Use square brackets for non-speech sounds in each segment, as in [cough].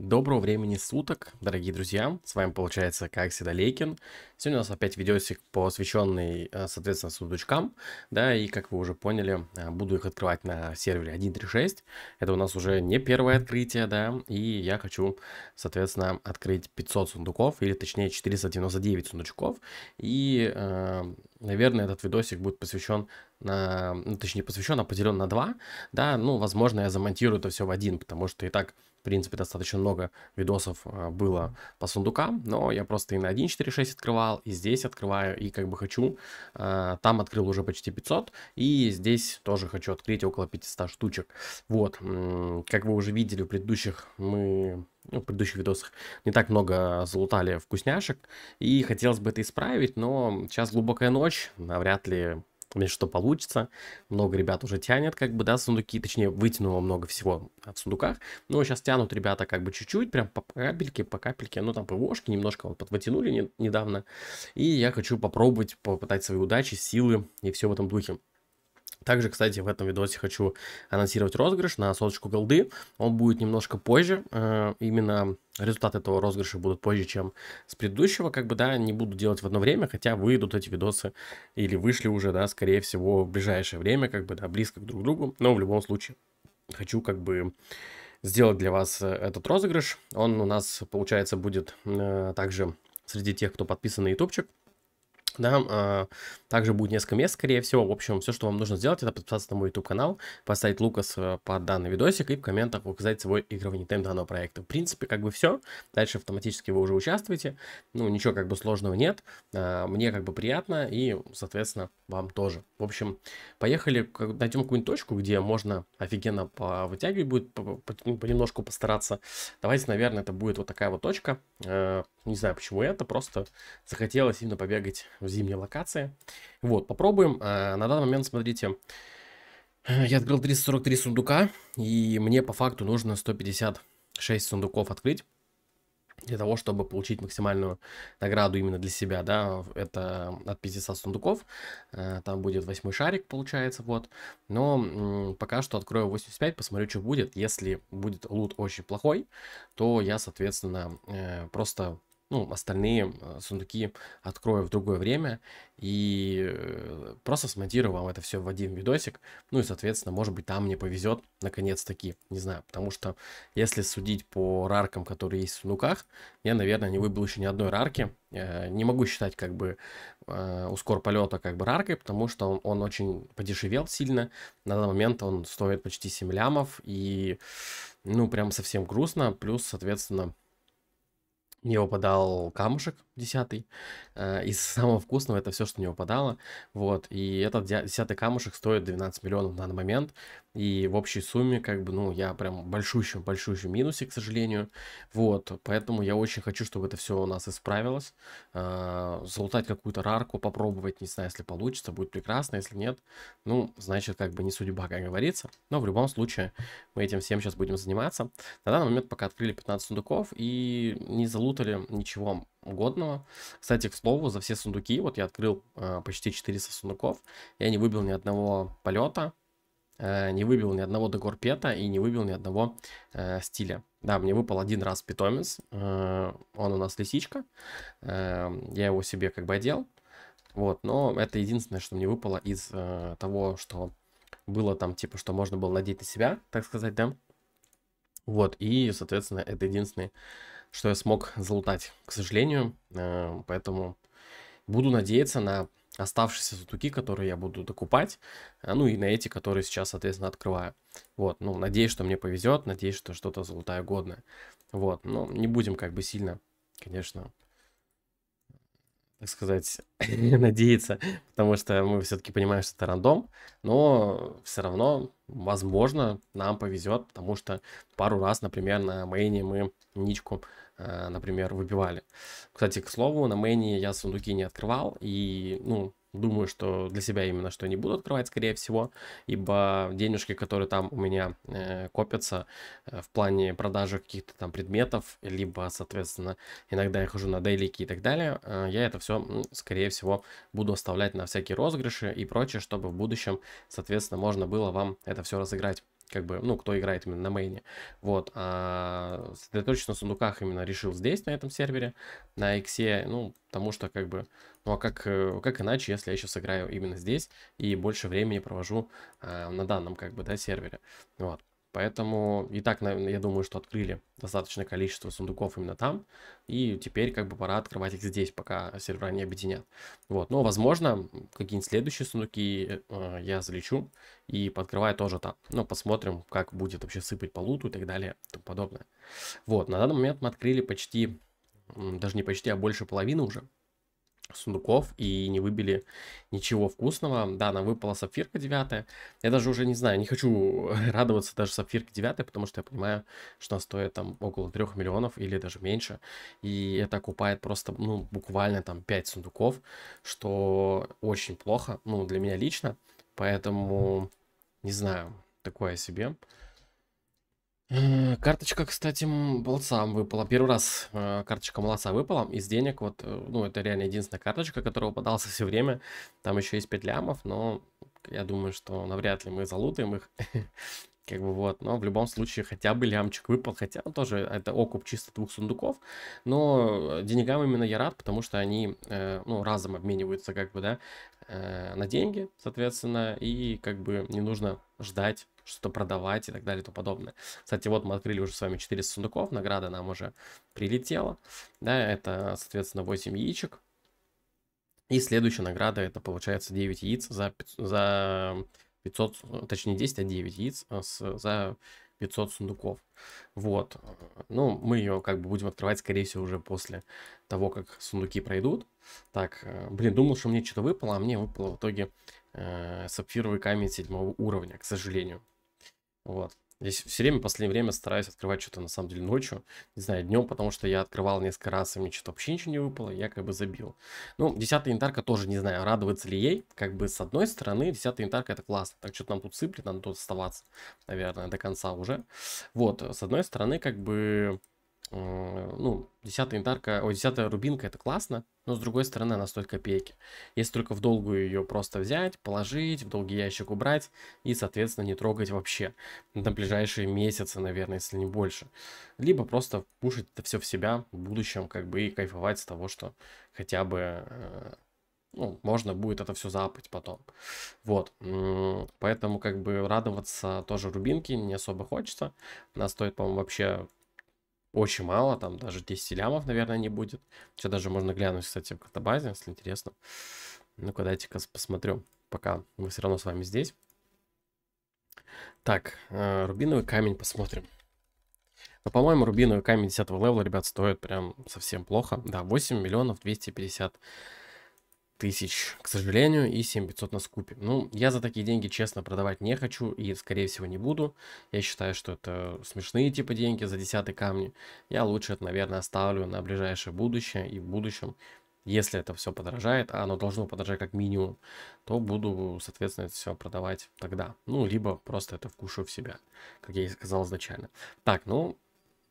Доброго времени суток, дорогие друзья, с вами получается, как всегда, Лейкин. Сегодня у нас опять видосик, посвященный, э, соответственно, сундучкам, да, и, как вы уже поняли, э, буду их открывать на сервере 1.3.6. Это у нас уже не первое открытие, да, и я хочу, соответственно, открыть 500 сундуков, или, точнее, 499 сундучков, и э, наверное, этот видосик будет посвящен на... Ну, точнее, посвящен, а поделен на два. Да, ну, возможно, я замонтирую это все в один, потому что и так, в принципе, достаточно много видосов а, было по сундукам, но я просто и на 1.4.6 открывал, и здесь открываю, и как бы хочу. А, там открыл уже почти 500, и здесь тоже хочу открыть около 500 штучек. Вот, как вы уже видели в предыдущих, мы ну, в предыдущих видосах не так много залутали вкусняшек, и хотелось бы это исправить, но сейчас глубокая ночь, навряд ли Конечно, что получится. Много ребят уже тянет, как бы, да, сундуки. Точнее, вытянуло много всего в сундуках. Но сейчас тянут ребята как бы чуть-чуть, прям по капельке, по капельке. Ну, там ПВОшки немножко вот подвытянули не недавно. И я хочу попробовать, попытать свои удачи, силы и все в этом духе. Также, кстати, в этом видосе хочу анонсировать розыгрыш на соточку голды. Он будет немножко позже. Э, именно результаты этого розыгрыша будут позже, чем с предыдущего. Как бы, да, не буду делать в одно время, хотя выйдут эти видосы или вышли уже, да, скорее всего, в ближайшее время, как бы, да, близко друг к другу. Но в любом случае хочу, как бы, сделать для вас э, этот розыгрыш. Он у нас, получается, будет э, также среди тех, кто подписан на ютубчик. Да, а, также будет несколько мест, скорее всего. В общем, все, что вам нужно сделать, это подписаться на мой YouTube канал, поставить Лукас э, под данный видосик и в комментах указать свой игровой тайм данного проекта. В принципе, как бы все. Дальше автоматически вы уже участвуете. Ну, ничего как бы сложного нет. А, мне как бы приятно и, соответственно, вам тоже. В общем, поехали, найдем какую-нибудь точку, где можно офигенно вытягивать будет, понемножку постараться. Давайте, наверное, это будет вот такая вот точка. Э, не знаю, почему это, просто захотелось именно побегать в зимние локации. Вот, попробуем. А, на данный момент, смотрите, э, я открыл 343 сундука, и мне по факту нужно 156 сундуков открыть для того, чтобы получить максимальную награду именно для себя, да, это от 500 сундуков, э, там будет восьмой шарик, получается, вот, но пока что открою 85, посмотрю, что будет, если будет лут очень плохой, то я, соответственно, э, просто ну, остальные а, сундуки открою в другое время и э, просто смонтирую вам это все в один видосик. Ну и, соответственно, может быть, там мне повезет, наконец-таки, не знаю, потому что если судить по раркам, которые есть в сундуках, я, наверное, не выбил еще ни одной рарки. Э, не могу считать, как бы, э, ускор полета, как бы, раркой, потому что он, он очень подешевел сильно. На данный момент он стоит почти 7 лямов и, ну, прям совсем грустно. Плюс, соответственно, мне упадал камушек десятый. Э, из самого вкусного это все, что не выпадало. Вот. И этот десятый камушек стоит 12 миллионов на данный момент. И в общей сумме, как бы, ну, я прям большущем-большущем минусе, к сожалению. Вот. Поэтому я очень хочу, чтобы это все у нас исправилось. Э, залутать какую-то рарку, попробовать, не знаю, если получится, будет прекрасно. Если нет, ну, значит, как бы не судьба, как говорится. Но в любом случае, мы этим всем сейчас будем заниматься. На данный момент пока открыли 15 сундуков и не залутали ничего угодного. Кстати, к слову, за все сундуки, вот я открыл э, почти 400 сундуков, я не выбил ни одного полета, э, не выбил ни одного декорпета и не выбил ни одного э, стиля. Да, мне выпал один раз питомец, э, он у нас лисичка, э, я его себе как бы одел, вот, но это единственное, что мне выпало из э, того, что было там, типа, что можно было надеть на себя, так сказать, да. Вот, и, соответственно, это единственный что я смог залутать, к сожалению. Э, поэтому буду надеяться на оставшиеся сутуки, которые я буду докупать, а, ну и на эти, которые сейчас, соответственно, открываю. Вот, ну, надеюсь, что мне повезет, надеюсь, что что-то золотая годное. Вот, но не будем как бы сильно, конечно, так сказать, [laughs] надеяться, потому что мы все-таки понимаем, что это рандом, но все равно, возможно, нам повезет, потому что пару раз, например, на мейне мы ничку, а, например, выбивали. Кстати, к слову, на мейне я сундуки не открывал, и, ну, Думаю, что для себя именно что не буду открывать, скорее всего, ибо денежки, которые там у меня э, копятся э, в плане продажи каких-то там предметов, либо, соответственно, иногда я хожу на дейлики и так далее, э, я это все, скорее всего, буду оставлять на всякие розыгрыши и прочее, чтобы в будущем, соответственно, можно было вам это все разыграть как бы, ну, кто играет именно на мейне. Вот, а сосредоточиться на сундуках именно решил здесь, на этом сервере, на Иксе, ну, потому что, как бы, ну а как, э, как иначе, если я еще сыграю именно здесь и больше времени провожу э, на данном как бы, да, сервере. Вот. Поэтому и так, я думаю, что открыли достаточное количество сундуков именно там. И теперь как бы пора открывать их здесь, пока сервера не объединят. Вот, но возможно, какие-нибудь следующие сундуки э, а, я залечу и подкрываю тоже там. Но ну, посмотрим, как будет вообще сыпать по луту и так далее и тому подобное. Вот, на данный момент мы открыли почти, даже не почти, а больше половины уже сундуков и не выбили ничего вкусного. Да, нам выпала сапфирка 9. Я даже уже не знаю, не хочу [laughs] радоваться даже сапфирке 9, потому что я понимаю, что она стоит там около 3 миллионов или даже меньше. И это окупает просто, ну, буквально там 5 сундуков, что очень плохо, ну, для меня лично. Поэтому, не знаю, такое себе. Э, карточка, кстати, болцам выпала. Первый раз э, карточка молодца выпала из денег. Вот, э, ну, это реально единственная карточка, которая попадался все время. Там еще есть 5 лямов, но я думаю, что навряд ли мы залутаем их. [laughs] Как бы вот, но в любом случае хотя бы лямчик выпал, хотя он тоже это окуп чисто двух сундуков, но деньгам именно я рад, потому что они, э, ну, разом обмениваются как бы, да, э, на деньги, соответственно, и как бы не нужно ждать, что продавать и так далее и тому подобное. Кстати, вот мы открыли уже с вами 400 сундуков, награда нам уже прилетела, да, это, соответственно, 8 яичек, и следующая награда это получается 9 яиц за, за 500, э, точнее 10, а 9 яиц а, с, за 500 сундуков. Вот. Э, ну, мы ее как бы будем открывать, скорее всего, уже после того, как сундуки пройдут. Так, э, блин, думал, что мне что-то выпало, а мне выпало в итоге э, сапфировый камень седьмого уровня, к сожалению. Вот. Здесь все время, в последнее время стараюсь открывать что-то на самом деле ночью, не знаю, днем, потому что я открывал несколько раз, и мне что-то вообще ничего не выпало, я как бы забил. Ну, 10 янтарка тоже, не знаю, радуется ли ей, как бы с одной стороны, 10 янтарка это классно, так что-то нам тут сыплет, надо тут оставаться, наверное, до конца уже. Вот, с одной стороны, как бы Э, ну, 10 янтарка, о, 10 рубинка это классно, но с другой стороны она стоит копейки. Если только в долгую ее просто взять, положить, в долгий ящик убрать и, соответственно, не трогать вообще на ближайшие месяцы, наверное, если не больше. Либо просто пушить это все в себя в будущем, как бы, и кайфовать с того, что хотя бы э, ну, можно будет это все запать потом. Вот. Поэтому, как бы, радоваться тоже рубинки не особо хочется. Она стоит, по-моему, вообще очень мало, там даже 10 лямов, наверное, не будет. Сейчас даже можно глянуть, кстати, в катабазе, если интересно. Ну-ка, дайте-ка посмотрю, пока мы все равно с вами здесь. Так, э, рубиновый камень посмотрим. Но, ну, по-моему, рубиновый камень 10 левела, ребят, стоит прям совсем плохо. Да, 8 миллионов 250 тысяч, к сожалению, и 7500 на скупе. Ну, я за такие деньги, честно, продавать не хочу и, скорее всего, не буду. Я считаю, что это смешные типа деньги за десятые камни. Я лучше это, наверное, оставлю на ближайшее будущее и в будущем если это все подорожает, а оно должно подорожать как минимум, то буду, соответственно, это все продавать тогда. Ну, либо просто это вкушу в себя, как я и сказал изначально. Так, ну,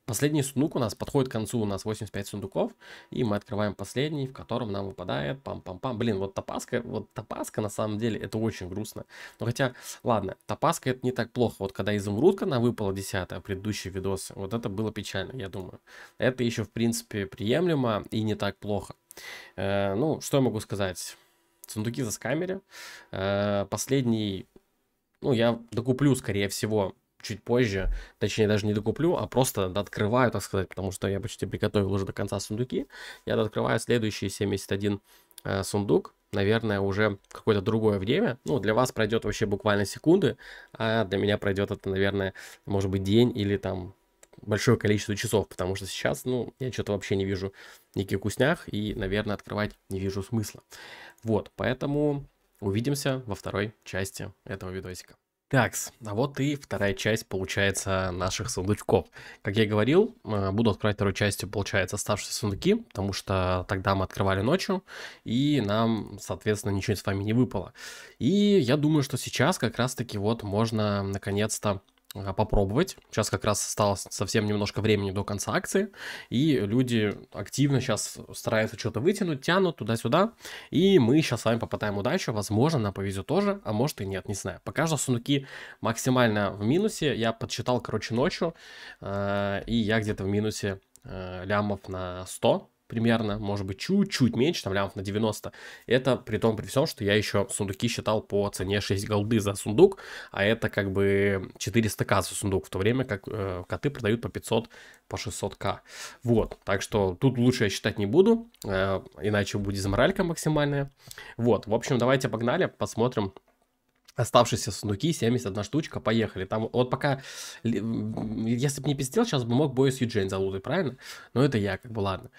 Последний сундук у нас подходит к концу, у нас 85 сундуков, и мы открываем последний, в котором нам выпадает пам-пам-пам. Блин, вот топаска, вот топаска на самом деле это очень грустно. Но ну, хотя, ладно, топаска это не так плохо. Вот когда изумрудка на выпала 10, а предыдущий видос, вот это было печально, я думаю. Это еще в принципе приемлемо и не так плохо. Э, ну, что я могу сказать? Сундуки за скамере. Э, последний ну, я докуплю, скорее всего, чуть позже, точнее даже не докуплю, а просто открываю, так сказать, потому что я почти приготовил уже до конца сундуки. Я открываю следующий 71 э, сундук, наверное, уже какое-то другое время. Ну, для вас пройдет вообще буквально секунды, а для меня пройдет это, наверное, может быть день или там большое количество часов, потому что сейчас, ну, я что-то вообще не вижу никаких вкуснях и, наверное, открывать не вижу смысла. Вот, поэтому увидимся во второй части этого видосика. Такс, а вот и вторая часть, получается, наших сундучков. Как я и говорил, э, буду открывать вторую частью, получается, оставшиеся сундуки, потому что тогда мы открывали ночью, и нам, соответственно, ничего с вами не выпало. И я думаю, что сейчас как раз-таки вот можно наконец-то а, попробовать. Сейчас как раз осталось совсем немножко времени до конца акции, и люди активно сейчас стараются что-то вытянуть, тянут туда-сюда, и мы сейчас с вами попытаем удачу, возможно, нам повезет тоже, а может и нет, не знаю. Пока что сундуки максимально в минусе, я подсчитал, короче, ночью, э, и я где-то в минусе э, лямов на 100, примерно, может быть, чуть-чуть меньше, там лямов на 90. Это при том, при всем, что я еще сундуки считал по цене 6 голды за сундук, а это как бы 400к за сундук, в то время как э, коты продают по 500, по 600к. Вот, так что тут лучше я считать не буду, э, иначе будет заморалька максимальная. Вот, в общем, давайте погнали, посмотрим, оставшиеся сундуки, 71 штучка, поехали. Там вот пока, если бы не пиздел, сейчас бы мог бой с Юджейн залутать, правильно? Но это я, как бы, ладно.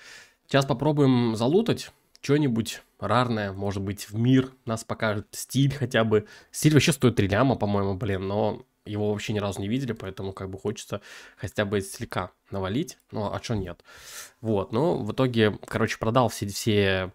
Сейчас попробуем залутать что-нибудь рарное, может быть, в мир нас покажет, стиль хотя бы. Стиль вообще стоит 3 ляма, по-моему, блин, но его вообще ни разу не видели, поэтому как бы хочется хотя бы слегка навалить, ну а что нет. Вот, но в итоге, короче, продал все, все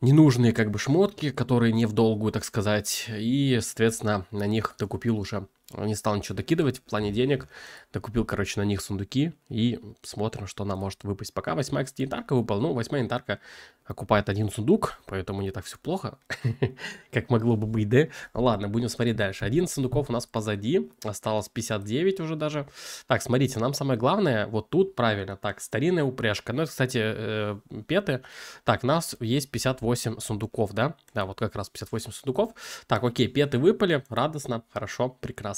ненужные как бы шмотки, которые не в долгую, так сказать, и, соответственно, на них докупил уже не стал ничего докидывать в плане денег. Докупил, короче, на них сундуки и смотрим, что она может выпасть. Пока восьмая, кстати, интарка выпала. Ну, восьмая интарка окупает один сундук, поэтому не так все плохо, [laughs] как могло бы быть, да? Ну, ладно, будем смотреть дальше. Один сундуков у нас позади, осталось 59 уже даже. Так, смотрите, нам самое главное, вот тут правильно, так, старинная упряжка. Ну, это, кстати, э, петы. Так, у нас есть 58 сундуков, да? Да, вот как раз 58 сундуков. Так, окей, петы выпали, радостно, хорошо, прекрасно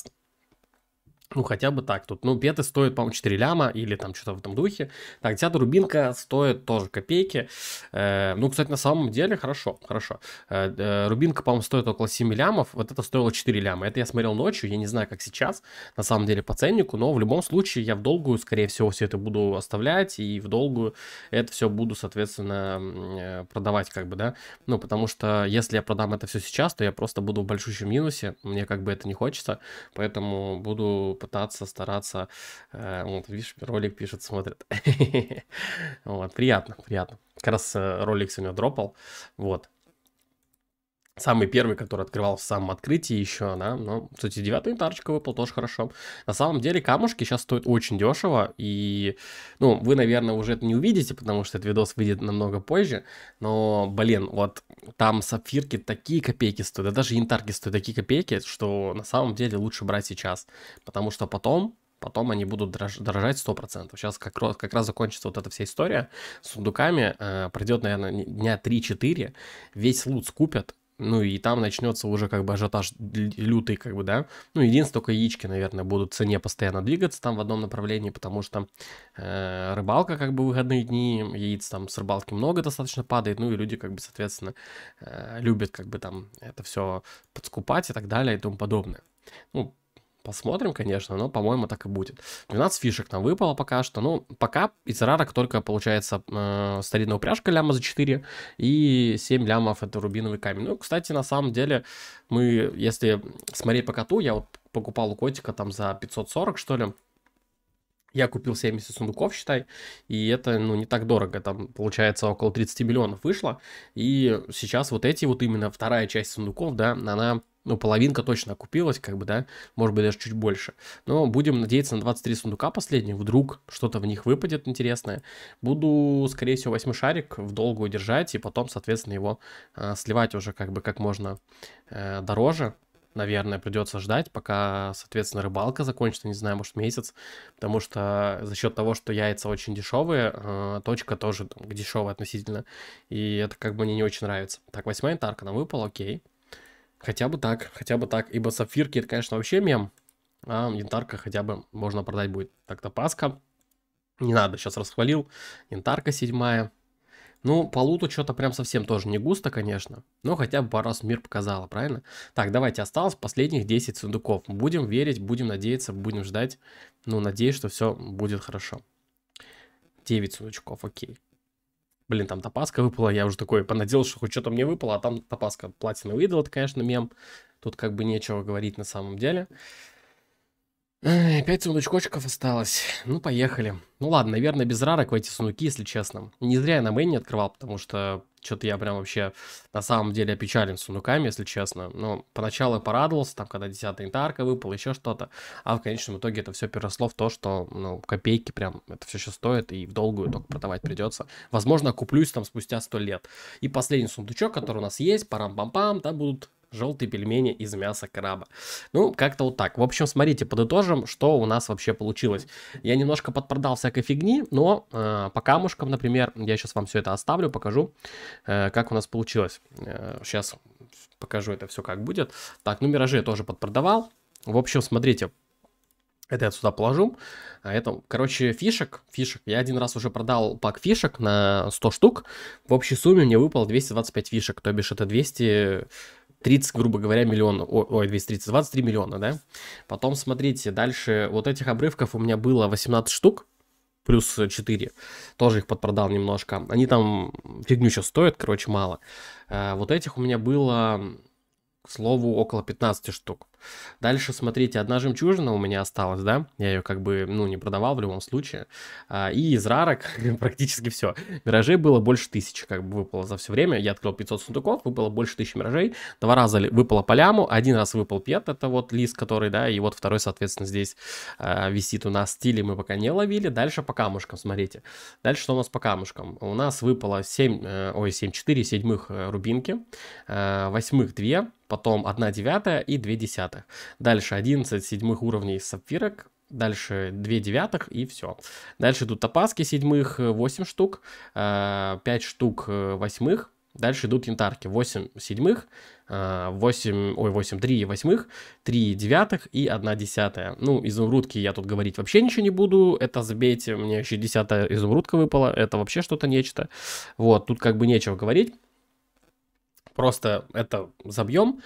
ну, хотя бы так. Тут, ну, беты стоят, по-моему, 4 ляма или там что-то в этом духе. Так, театр Рубинка стоит тоже копейки. Э, ну, кстати, на самом деле, хорошо, хорошо. Э, э, Рубинка, по-моему, стоит около 7 лямов. Вот это стоило 4 ляма. Это я смотрел ночью, я не знаю, как сейчас, на самом деле, по ценнику. Но в любом случае, я в долгую, скорее всего, все это буду оставлять. И в долгую это все буду, соответственно, э, продавать, как бы, да. Ну, потому что если я продам это все сейчас, то я просто буду в большущем минусе. Мне как бы это не хочется. Поэтому буду пытаться, стараться. Э, вот, видишь, ролик пишет, смотрит. [laughs] Вот, приятно, приятно. Как раз э, ролик сегодня дропал. Вот. Самый первый, который открывал в самом открытии еще, да, но, кстати, девятый тарочка выпал, тоже хорошо. На самом деле камушки сейчас стоят очень дешево, и, ну, вы, наверное, уже это не увидите, потому что этот видос выйдет намного позже, но, блин, вот там сапфирки такие копейки стоят, да даже янтарки стоят такие копейки, что на самом деле лучше брать сейчас, потому что потом потом они будут дорож- дорожать 100%. Сейчас как, раз, как раз закончится вот эта вся история с сундуками. Э, пройдет, наверное, дня 3-4. Весь лут скупят, ну и там начнется уже как бы ажиотаж лютый, как бы, да. Ну, единственное, только яички, наверное, будут в цене постоянно двигаться там в одном направлении, потому что э, рыбалка как бы выходные дни, яиц там с рыбалки много достаточно падает, ну и люди как бы, соответственно, э, любят как бы там это все подскупать и так далее и тому подобное. Ну, посмотрим, конечно, но, по-моему, так и будет. 12 фишек нам выпало пока что. Ну, пока из рарок только, получается, э, старинная упряжка ляма за 4 и 7 лямов это рубиновый камень. Ну, кстати, на самом деле, мы, если смотреть по коту, я вот покупал у котика там за 540, что ли, я купил 70 сундуков, считай, и это, ну, не так дорого, там, получается, около 30 миллионов вышло, и сейчас вот эти вот именно вторая часть сундуков, да, она ну, половинка точно окупилась, как бы, да, может быть, даже чуть больше. Но будем надеяться на 23 сундука последних, вдруг что-то в них выпадет интересное. Буду, скорее всего, восьмой шарик в долгую держать и потом, соответственно, его э, сливать уже как бы как можно э, дороже. Наверное, придется ждать, пока, соответственно, рыбалка закончится, не знаю, может месяц, потому что за счет того, что яйца очень дешевые, э, точка тоже там, дешевая относительно, и это как бы мне не очень нравится. Так, восьмая тарка нам выпала, окей. Хотя бы так, хотя бы так. Ибо сапфирки, это, конечно, вообще мем. А янтарка хотя бы можно продать будет. Так-то паска. Не надо, сейчас расхвалил. Янтарка седьмая. Ну, по луту что-то прям совсем тоже не густо, конечно. Но хотя бы пару раз мир показала, правильно? Так, давайте, осталось последних 10 сундуков. Будем верить, будем надеяться, будем ждать. Ну, надеюсь, что все будет хорошо. 9 сундучков, окей блин, там топаска выпала, я уже такой понадел, что хоть что-то мне выпало, а там топаска платина выдала, это, конечно, мем. Тут как бы нечего говорить на самом деле. Пять сундучкочков осталось. Ну, поехали. Ну ладно, наверное, без рарок в эти сундуки, если честно. Не зря я на мейн открывал, потому что что-то я прям вообще на самом деле опечален сунуками, если честно. Ну, поначалу я порадовался, там, когда 10 интарка выпал, еще что-то. А в конечном итоге это все переросло в то, что, ну, копейки прям, это все еще стоит, и в долгую только продавать придется. Возможно, куплюсь там спустя 100 лет. И последний сундучок, который у нас есть, парам-пам-пам, там будут Желтые пельмени из мяса краба. Ну, как-то вот так. В общем, смотрите, подытожим, что у нас вообще получилось. Я немножко подпродал всякой фигни, но э, по камушкам, например, я сейчас вам все это оставлю, покажу, э, как у нас получилось. Э, сейчас покажу это все, как будет. Так, ну, миражи я тоже подпродавал. В общем, смотрите, это я сюда положу. А это, короче, фишек. Фишек. Я один раз уже продал пак фишек на 100 штук. В общей сумме мне выпало 225 фишек. То бишь это 200... 30, грубо говоря, миллионов, ой, 230, 23 миллиона, да? Потом, смотрите, дальше вот этих обрывков у меня было 18 штук, плюс 4, тоже их подпродал немножко. Они там фигню сейчас стоят, короче, мало. Э, вот этих у меня было, к слову, около 15 штук. Дальше, смотрите, одна жемчужина у меня осталась, да? Я ее как бы, ну, не продавал в любом случае. А, и из рарок [laughs] практически все. Миражей было больше тысячи, как бы выпало за все время. Я открыл 500 сундуков, выпало больше тысячи миражей. Два раза выпало поляму один раз выпал пет, это вот лист, который, да, и вот второй, соответственно, здесь а, висит у нас стили, мы пока не ловили. Дальше по камушкам, смотрите. Дальше что у нас по камушкам? У нас выпало 7, э, ой, 7, 4 седьмых э, рубинки, э, восьмых 2, потом 1 девятая и 2 десятых девятых. Дальше 11 седьмых уровней сапфирок, дальше 2 девятых и все. Дальше идут топаски седьмых 8 э, штук, 5 э, штук э, восьмых, дальше идут янтарки 8 седьмых, 8, ой, 8, 3 восьмых, 3 девятых и 1 десятая. Ну, изумрудки я тут говорить вообще ничего не буду, это забейте, мне еще десятая изумрудка выпала, это вообще что-то нечто. Вот, тут как бы нечего говорить просто это забьем.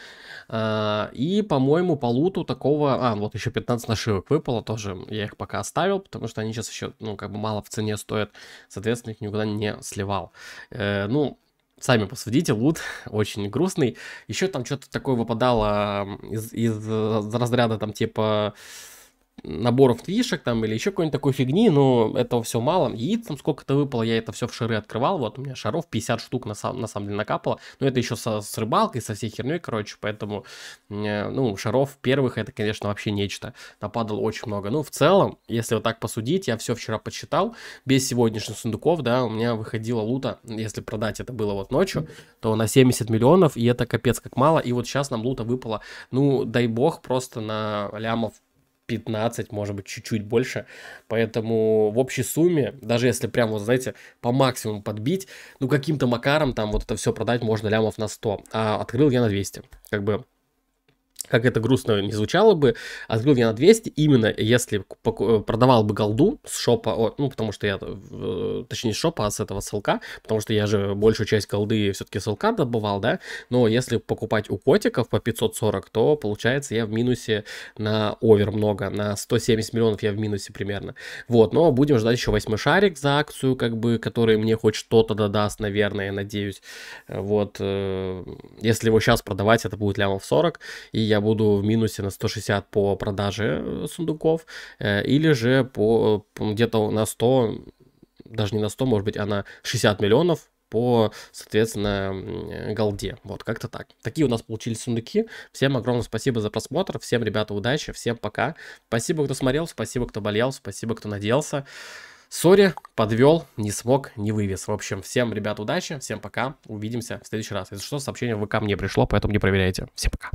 А, и, по-моему, по луту такого... А, вот еще 15 нашивок выпало тоже. Я их пока оставил, потому что они сейчас еще, ну, как бы мало в цене стоят. Соответственно, их никуда не сливал. Э, ну, сами посудите, лут [laughs] очень грустный. Еще там что-то такое выпадало из, из э, разряда там типа наборов твишек там или еще какой-нибудь такой фигни, но этого все мало. Яиц там сколько-то выпало, я это все в шары открывал, вот у меня шаров 50 штук на, сам, на самом деле накапало, но это еще со, с рыбалкой, со всей херней, короче, поэтому, э, ну, шаров первых это, конечно, вообще нечто, нападало очень много. Ну, в целом, если вот так посудить, я все вчера подсчитал, без сегодняшних сундуков, да, у меня выходило лута, если продать это было вот ночью, то на 70 миллионов, и это капец как мало, и вот сейчас нам лута выпало, ну, дай бог, просто на лямов 15, может быть, чуть-чуть больше. Поэтому в общей сумме, даже если прям, вот знаете, по максимуму подбить, ну каким-то макаром там вот это все продать можно лямов на 100. А открыл я на 200. Как бы как это грустно не звучало бы, открыл а я на 200, именно если э, продавал бы голду с шопа, ну, потому что я, э, точнее, с шопа, а с этого ссылка, потому что я же большую часть голды все-таки ссылка добывал, да, но если покупать у котиков по 540, то, получается, я в минусе на овер много, на 170 миллионов я в минусе примерно, вот, но будем ждать еще восьмой шарик за акцию, как бы, который мне хоть что-то додаст, наверное, надеюсь, вот, э, если его сейчас продавать, это будет лямов 40, и я буду в минусе на 160 по продаже э, сундуков, э, или же по где-то на 100, даже не на 100, может быть, а на 60 миллионов по, соответственно, э, голде. Вот, как-то так. Такие у нас получились сундуки. Всем огромное спасибо за просмотр. Всем, ребята, удачи. Всем пока. Спасибо, кто смотрел. Спасибо, кто болел. Спасибо, кто надеялся. Сори, подвел, не смог, не вывез. В общем, всем, ребят, удачи. Всем пока. Увидимся в следующий раз. Если что, сообщение в ВК мне пришло, поэтому не проверяйте. Всем пока.